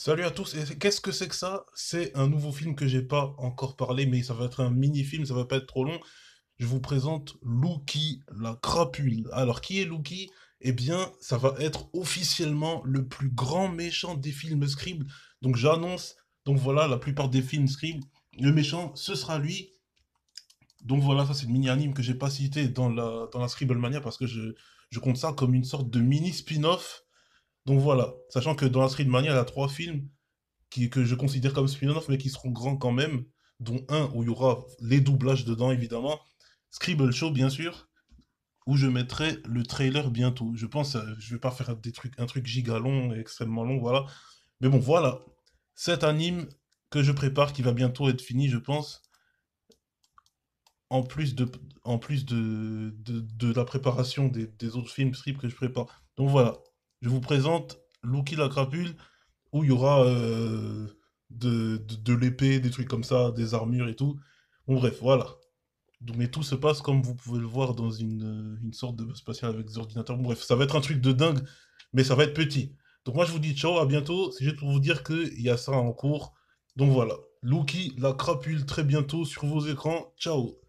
Salut à tous, et qu'est-ce que c'est que ça C'est un nouveau film que j'ai pas encore parlé, mais ça va être un mini-film, ça va pas être trop long. Je vous présente Luki, la crapule. Alors, qui est Luki Eh bien, ça va être officiellement le plus grand méchant des films Scribble. Donc j'annonce, donc voilà, la plupart des films Scribble, le méchant, ce sera lui. Donc voilà, ça c'est le mini-anime que j'ai pas cité dans la, dans la parce que je, je compte ça comme une sorte de mini-spin-off donc voilà, sachant que dans la série de Mania, il y a trois films qui, que je considère comme spin-off, mais qui seront grands quand même, dont un où il y aura les doublages dedans, évidemment. Scribble Show, bien sûr, où je mettrai le trailer bientôt. Je pense, euh, je vais pas faire des trucs, un truc giga long et extrêmement long, voilà. Mais bon, voilà. Cet anime que je prépare, qui va bientôt être fini, je pense, en plus de, en plus de, de, la préparation des, autres films, strip que je prépare. Donc voilà, je vous présente Lucky la crapule, où il y aura euh, de, de, l'épée, des trucs comme ça, des armures et tout. Bon, bref, voilà. mais tout se passe comme vous pouvez le voir dans une, euh, sorte de spatial spatiale avec des ordinateurs. Bon, bref, ça va être un truc de dingue, mais ça va être petit. Donc moi je vous dis ciao, à bientôt. C'est juste pour vous dire qu'il y a ça en cours. Donc voilà. Luki, la crapule très bientôt sur vos écrans. Ciao